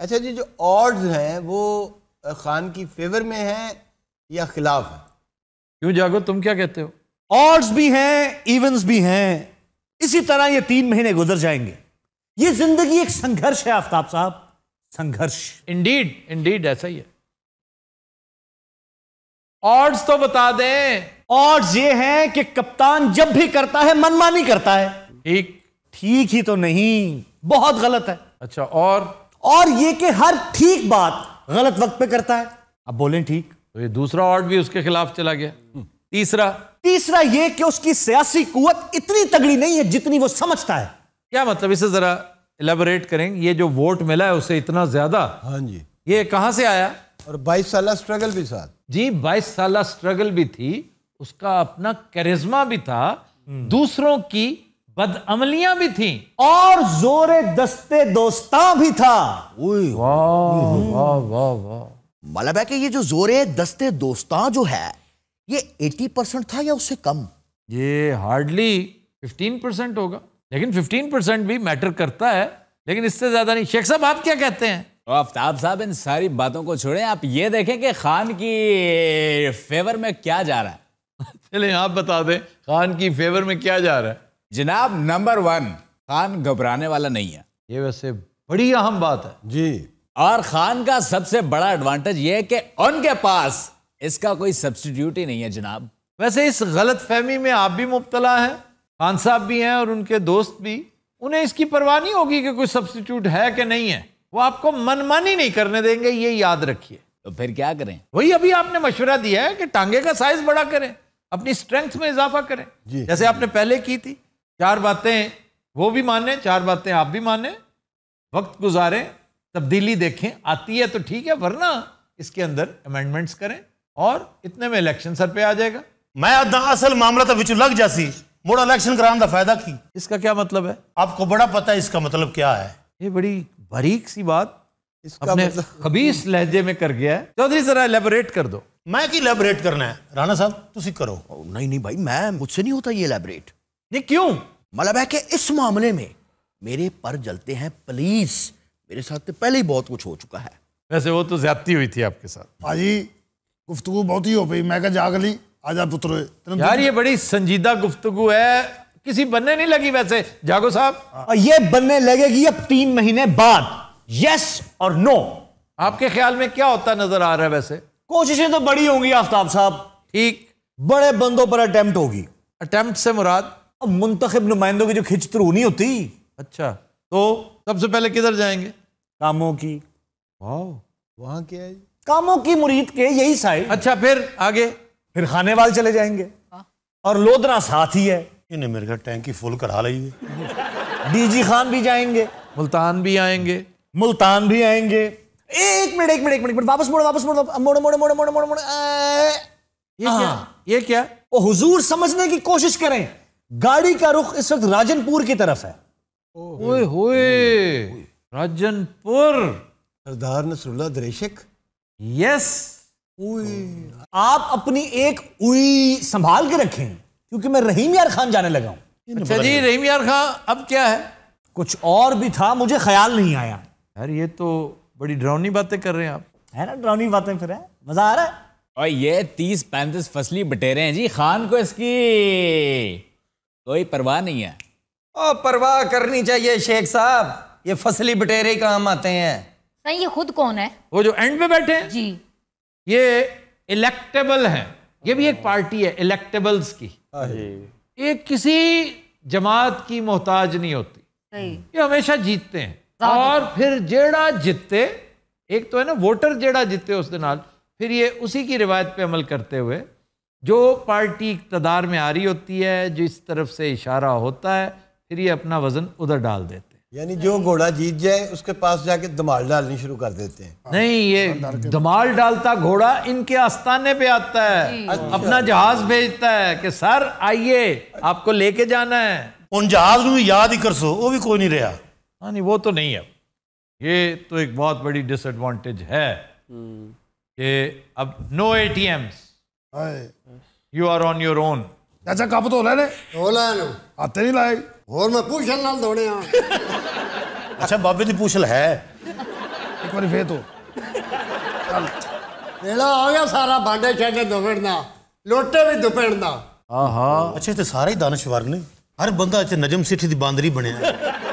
अच्छा जी जो ऑर्ड्स हैं वो खान की फेवर में हैं या खिलाफ है क्यों जागो तुम क्या कहते हो ऑर्ड्स भी हैं इवेंट्स भी हैं इसी तरह ये तीन महीने गुजर जाएंगे ये जिंदगी एक संघर्ष है आफ्ताब साहब संघर्ष इंडीड इंडीड ऐसा ही है ऑर्ड्स तो बता दें ऑर्ड्स ये हैं कि कप्तान जब भी करता है मनमानी करता है ठीक ठीक ही तो नहीं बहुत गलत है अच्छा और और ये कि हर ठीक बात गलत वक्त पे करता है अब बोलें ठीक तो ये दूसरा वार्ड भी उसके खिलाफ चला गया हम्म। तीसरा तीसरा ये कि उसकी सियासी कुत इतनी तगड़ी नहीं है जितनी वो समझता है क्या मतलब इसे जरा इलेबोरेट करें ये जो वोट मिला है उसे इतना ज्यादा हाँ जी ये कहां से आया और 22 साल स्ट्रगल भी साथ जी 22 साल स्ट्रगल भी थी उसका अपना करिश्मा भी था हम्म। दूसरों की बदअमलियां भी थी और जोरे दस्ते दोस्तां भी था मतलब है कि ये जो जोरे दस्ते दोस्तां जो है ये 80 परसेंट था या उससे कम ये हार्डली 15 परसेंट होगा लेकिन 15 परसेंट भी मैटर करता है लेकिन इससे ज्यादा नहीं शेख साहब आप क्या कहते हैं तो आफ्ताब साहब इन सारी बातों को छोड़ें आप ये देखें कि खान की फेवर में क्या जा रहा है चले आप बता दें खान की फेवर में क्या जा रहा है जनाब नंबर वन खान घबराने वाला नहीं है ये वैसे बड़ी अहम बात है जी और खान का सबसे बड़ा एडवांटेज ये है कि उनके पास इसका कोई सब्सटीट्यूट ही नहीं है जनाब वैसे इस गलत फहमी में आप भी मुबतला हैं खान साहब भी हैं और उनके दोस्त भी उन्हें इसकी परवाह नहीं होगी कि कोई सब्सटीट्यूट है कि नहीं है वो आपको मनमानी नहीं करने देंगे ये याद रखिए तो फिर क्या करें वही अभी आपने मशवरा दिया है कि टांगे का साइज बड़ा करें अपनी स्ट्रेंथ में इजाफा करें जैसे आपने पहले की थी चार बातें वो भी माने चार बातें आप भी माने वक्त गुजारें तब्दीली देखें आती है तो ठीक है वरना इसके अंदर अमेंडमेंट्स करें और इतने में इलेक्शन सर पे आ जाएगा मैं असल मामला तो बिचू लग जासी मुड़ा इलेक्शन कराने का फायदा की इसका क्या मतलब है आपको बड़ा पता है इसका मतलब क्या है ये बड़ी बारीक सी बात इसका मतलब... लहजे में कर गया है चौधरी जरा एलेबोरेट कर दो मैं की एलेबोरेट करना है राणा साहब तुम करो नहीं नहीं भाई मैं मुझसे नहीं होता ये एलेबोरेट नहीं क्यों मतलब है कि इस मामले में मेरे पर जलते हैं प्लीज मेरे साथ तो पहले ही बहुत कुछ हो चुका है वैसे वो तो ज्यादा हुई थी आपके साथ भाजी गुफ्तु बहुत ही हो गई मैं क्या जाग ली जा पुत्र यार ये बड़ी संजीदा गुफ्तगु है किसी बनने नहीं लगी वैसे जागो साहब हाँ। ये बनने लगेगी अब तीन महीने बाद यस और नो आपके ख्याल में क्या होता नजर आ रहा है वैसे कोशिशें तो बड़ी होंगी आफ्ताब साहब ठीक बड़े बंदों पर अटेम्प्ट होगी अटेम्प्ट से मुराद अब मुंतखब नुमाइंदों की जो खिंच थ्रू नहीं होती अच्छा तो सबसे पहले किधर जाएंगे कामों की वहां क्या है कामों की मुरीद के यही साइड अच्छा फिर आगे फिर खाने खानेवाल चले जाएंगे आ? और लोधना साथ ही है इन्हें मेरे घर टैंकी फुल करा रही है डीजी खान भी जाएंगे मुल्तान भी आएंगे मुल्तान भी आएंगे एक मिनट एक मिनट एक मिनट वापस मोड़ वापस मोड़ मोड़ मोड़ मोड़ मोड़ मोड़ ये क्या ये क्या ओ हुजूर समझने की कोशिश करें गाड़ी का रुख इस वक्त राजनपुर की तरफ है ओए होए राजनपुर सरदार नसरुल्ला दरेशक यस आप अपनी एक उई संभाल के रखें क्योंकि मैं रहीम यार खान जाने लगा हूं अच्छा जी रहीम यार खान अब क्या है कुछ और भी था मुझे ख्याल नहीं आया यार ये तो बड़ी ड्राउनी बातें कर रहे हैं आप है ना ड्राउनी बातें फिर है मजा आ रहा है और ये तीस पैंतीस फसली बटेरे हैं जी खान को इसकी कोई परवाह नहीं है ओ परवाह करनी चाहिए शेख साहब ये फसली बटेरे काम आते हैं नहीं ये खुद कौन है वो जो एंड में बैठे हैं जी ये इलेक्टेबल है ये भी एक पार्टी है इलेक्टेबल्स की ये किसी जमात की मोहताज नहीं होती ये हमेशा जीतते हैं और फिर जेड़ा जीतते एक तो है ना वोटर जेड़ा जीतते उस दिन फिर ये उसी की रिवायत पे अमल करते हुए जो पार्टी इकतदार में आ रही होती है जिस तरफ से इशारा होता है फिर ये अपना वजन उधर डाल देते हैं यानी जो घोड़ा जीत जाए उसके पास जाके धमाल डालनी शुरू कर देते हैं नहीं ये धमाल डालता घोड़ा इनके आस्थाने पे आता है अपना जहाज भेजता है कि सर आइए आपको लेके जाना है उन जहाज में याद ही कर सो वो भी कोई नहीं रहा हाँ नहीं वो तो नहीं है ये तो एक बहुत बड़ी डिसएडवांटेज है हम्म। कि अब no ATMs you are on your own ਚਾਚਾ ਕੱਪ ਧੋ ਲੈ ਨੇ ਧੋ ਲੈ ਨੂੰ ਹੱਥ ਨਹੀਂ ਲਾਏ ਹੋਰ ਮੈਂ ਪੂਛਲ ਨਾਲ ਧੋਣੇ ਆ ਅੱਛਾ ਬਾਬੇ ਦੀ ਪੂਛਲ ਹੈ ਇੱਕ ਵਾਰੀ ਫੇਰ ਧੋ ਚੱਲ ਵੇਲਾ ਆ ਗਿਆ ਸਾਰਾ ਬਾਂਡੇ ਛੱਡੇ ਦੁਪਣ ਦਾ ਲੋਟੇ ਵੀ ਦੁਪਣ ਦਾ ਆਹਾ ਅੱਛਾ ਤੇ ਸਾਰੇ ਹੀ ਦਾਨਸ਼ਵਰ ਨੇ ਹਰ ਬੰਦਾ ਚ ਨਜਮ ਸਿੱਠੀ ਦੀ ਬਾਂਦਰੀ ਬਣਿਆ